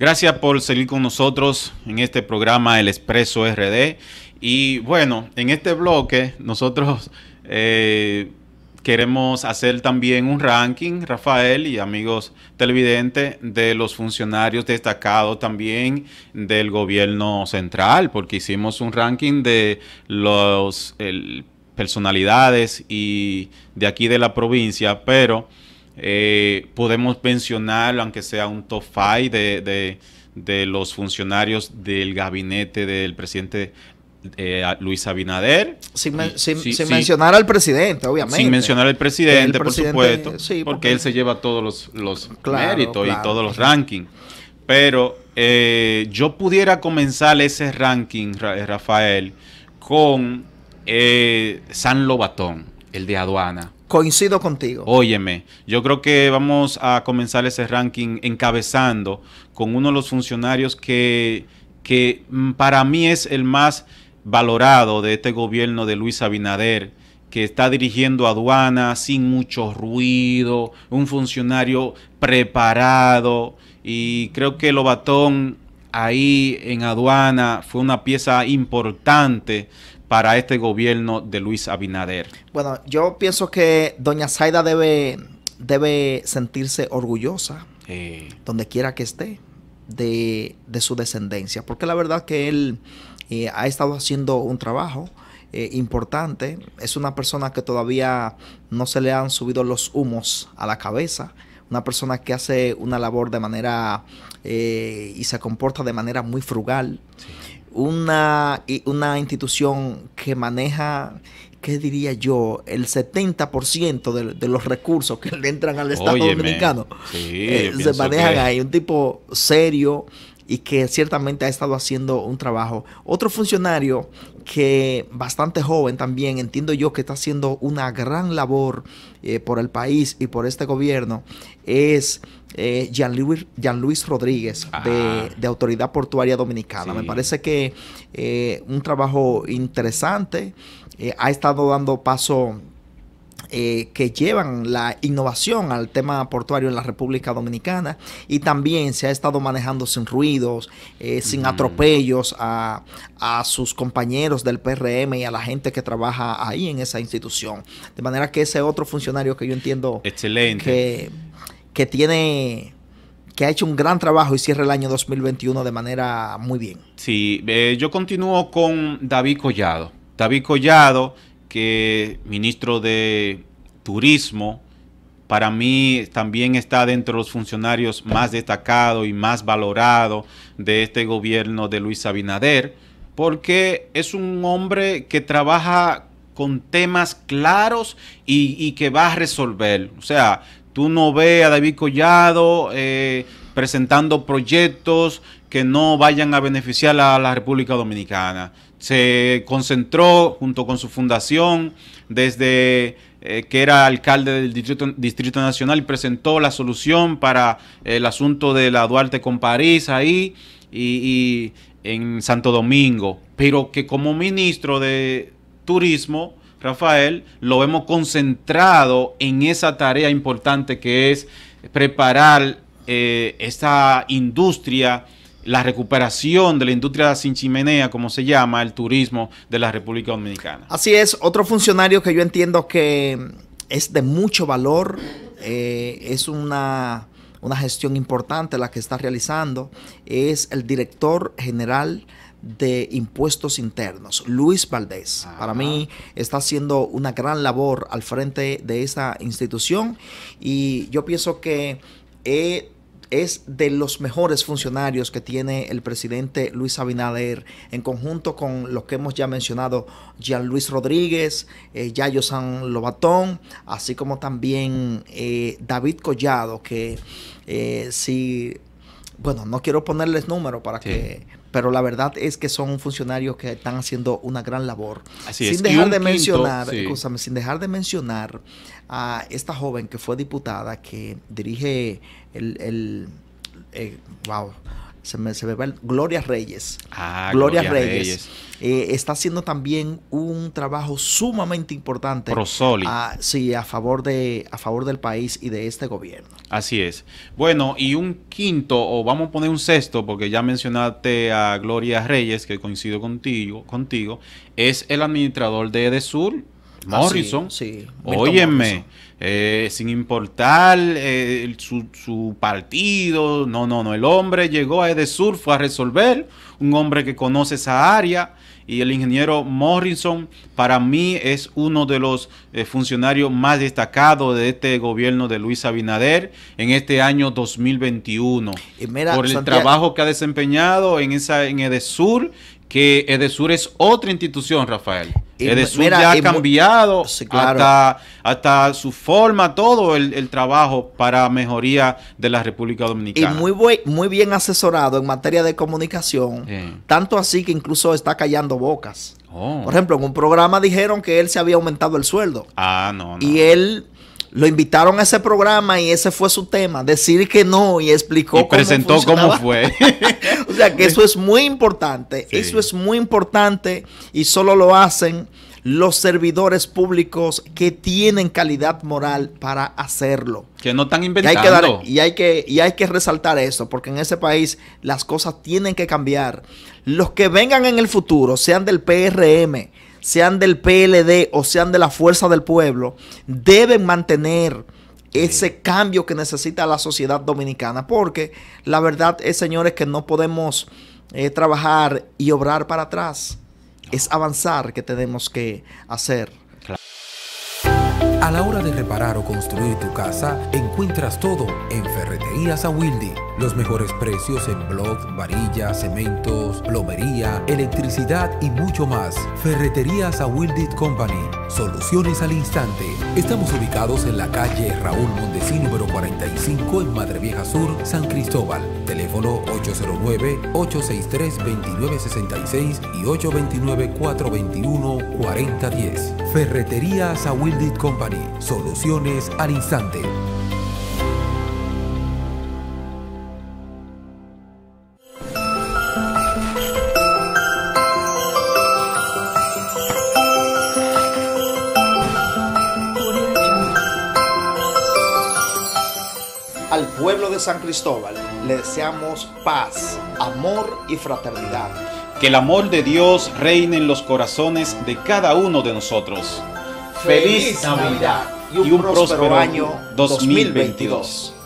Gracias por seguir con nosotros en este programa El Expreso RD. Y bueno, en este bloque nosotros eh, queremos hacer también un ranking, Rafael y amigos televidentes, de los funcionarios destacados también del gobierno central, porque hicimos un ranking de los personalidades y de aquí de la provincia, pero eh, podemos mencionar, aunque sea un top de, de, los funcionarios del gabinete del presidente eh, Luis Abinader. Sin, mencionar al presidente, obviamente. Sin mencionar al presidente, por supuesto, porque, él se lleva todos los, los méritos y todos los rankings. Pero eh, yo pudiera comenzar ese ranking, eh, Rafael, con eh, San Lobatón, el de aduana. Coincido contigo. Óyeme, yo creo que vamos a comenzar ese ranking encabezando con uno de los funcionarios que, que mm, para mí es el más valorado de este gobierno de Luis Abinader, que está dirigiendo aduana sin mucho ruido, un funcionario preparado y creo que Lobatón batón ahí en aduana fue una pieza importante para este gobierno de Luis Abinader? Bueno, yo pienso que doña Zaida debe, debe sentirse orgullosa, donde quiera que esté, de, de, su descendencia, porque la verdad que él eh, ha estado haciendo un trabajo. Eh, importante. Es una persona que todavía no se le han subido los humos a la cabeza. Una persona que hace una labor de manera eh, y se comporta de manera muy frugal una, una institución que maneja ¿qué diría yo? El 70% de, de, los recursos que le entran al Estado Dominicano eh, se manejan ahí. Un tipo serio, y que ciertamente ha estado haciendo un trabajo. Otro funcionario que bastante joven también, entiendo yo que está haciendo una gran labor eh, por el país y por este gobierno, es Jean-Louis, eh, Rodríguez ah. de, Autoridad Portuaria Dominicana. Me parece que eh, un trabajo interesante. ha estado dando paso eh, que llevan la innovación al tema portuario en la República Dominicana y también se ha estado manejando sin ruidos, eh, sin atropellos a, sus compañeros del PRM y a la gente que trabaja ahí en esa institución. De manera que ese otro funcionario que yo entiendo Excelente. Que, tiene que ha hecho un gran trabajo y cierra el año 2021 de manera muy bien. Sí, eh, yo continúo con David Collado. David Collado que ministro de Turismo, para mí también está dentro de los funcionarios más destacados y más valorados de este gobierno de Luis Abinader, porque es un hombre que trabaja con temas claros y, que va a resolver. O sea, tú no ves a David Collado eh, presentando proyectos que no vayan a beneficiar a la República Dominicana se concentró junto con su fundación desde eh, que era alcalde del Distrito, Distrito, Nacional y presentó la solución para el asunto de la Duarte con París ahí y, en Santo Domingo, pero que como ministro de Turismo, Rafael, lo hemos concentrado en esa tarea importante que es preparar eh, esta industria la recuperación de la industria sin chimenea, como se llama, el turismo de la República Dominicana. Así es, otro funcionario que yo entiendo que es de mucho valor, eh, es una, una gestión importante la que está realizando, es el director general de impuestos internos, Luis Valdés. Para mí está haciendo una gran labor al frente de esa institución y yo pienso que he es de los mejores funcionarios que tiene el presidente Luis Abinader, en conjunto con los que hemos ya mencionado, Jean Luis Rodríguez, eh, Yayo San Lobatón, así como también eh, David Collado, que eh, si bueno, no quiero ponerles número para que, pero la verdad es que son funcionarios que están haciendo una gran labor. Así sin Dejar de mencionar, sin dejar de mencionar a esta joven que fue diputada que dirige el, eh, wow, se me, va Gloria Reyes. Ah, Gloria, Reyes. Eh, está haciendo también un trabajo sumamente importante. Prosoli. sí, a favor, de, a favor del país y de este gobierno. Así es. Bueno, y un quinto, o vamos a poner un sexto, porque ya mencionaste a Gloria Reyes, que coincido contigo, contigo es el administrador de EDESUR, Ah, Morrison. sí, Óyeme, eh, sin importar eh, su, partido, no, no, no. El hombre llegó a Edesur, fue a resolver. Un hombre que conoce esa área. Y el ingeniero Morrison, para mí, es uno de los eh, funcionarios más destacados de este gobierno de Luis Abinader en este año 2021. por el trabajo que ha desempeñado en, esa, en Edesur, que Edesur es otra institución, Rafael de mira, ya ha cambiado hasta, su forma, todo el, trabajo para mejoría de la República Dominicana. Y muy, muy bien asesorado en materia de comunicación, tanto así que incluso está callando bocas. Oh. Por ejemplo, en un programa dijeron que él se había aumentado el sueldo. Ah, no, no. Y él lo invitaron a ese programa y ese fue su tema, decir que no y explicó y presentó cómo fue. o sea que eso es muy importante, eso es muy importante y solo lo hacen los servidores públicos que tienen calidad moral para hacerlo. Que no están inventando. Y hay que, y hay que, y hay que resaltar eso, porque en ese país las cosas tienen que cambiar. Los que vengan en el futuro, sean del PRM, sean del PLD o sean de la fuerza del pueblo, deben mantener ese cambio que necesita la sociedad dominicana. Porque la verdad es, señores, que no podemos eh, trabajar y obrar para atrás. Es avanzar que tenemos que hacer. A la hora de reparar o construir tu casa, encuentras todo en Ferreterías a Los mejores precios en blog varillas, cementos, plomería, electricidad y mucho más. Ferreterías a Company. Soluciones al instante. Estamos ubicados en la calle Raúl Mondesí número 45 en Madre Vieja Sur, San Cristóbal. Teléfono 809-863-2966 y 829-421-4010. Ferreterías a Company Soluciones al instante. Al pueblo de San Cristóbal le deseamos paz, amor y fraternidad. Que el amor de Dios reine en los corazones de cada uno de nosotros. Feliz Navidad y un, próspero, año 2022.